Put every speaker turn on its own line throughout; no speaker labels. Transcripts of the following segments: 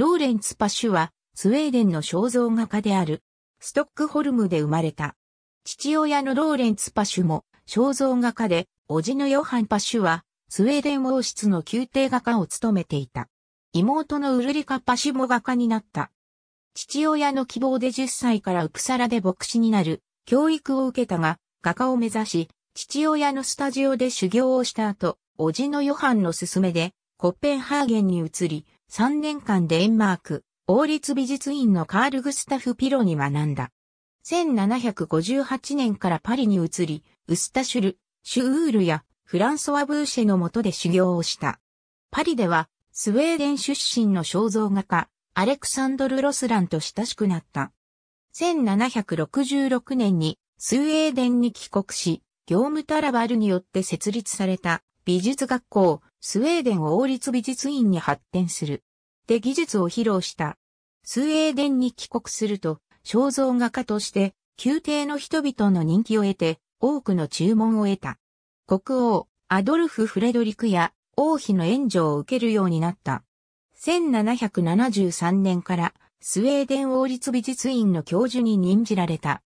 ローレンツ・パシュは、スウェーデンの肖像画家である、ストックホルムで生まれた。父親のローレンツ・パシュも、肖像画家で、叔父のヨハン・パシュは、スウェーデン王室の宮廷画家を務めていた。妹のウルリカ・パシュも画家になった。父親の希望で10歳からウプサラで牧師になる、教育を受けたが、画家を目指し、父親のスタジオで修行をした後、叔父のヨハンの勧めで、コッペンハーゲンに移り、3年間デンマーク、王立美術院のカール・グスタフ・ピロに学んだ。1758年からパリに移り、ウスタシュル、シュウールやフランソワ・ブーシェの下で修行をした。パリでは、スウェーデン出身の肖像画家、アレクサンドル・ロスランと親しくなった。1766年にスウェーデンに帰国し、業務タラバルによって設立された美術学校、スウェーデン王立美術院に発展する。で技術を披露した。スウェーデンに帰国すると、肖像画家として、宮廷の人々の人気を得て、多くの注文を得た。国王、アドルフ・フレドリクや王妃の援助を受けるようになった。1773年からスウェーデン王立美術院の教授に任じられた。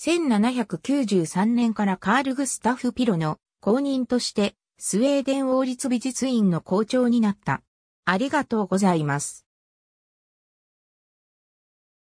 1793年からカール・グスタフ・ピロの公認としてスウェーデン王立美術院の校長になった。ありがとうござい
ます。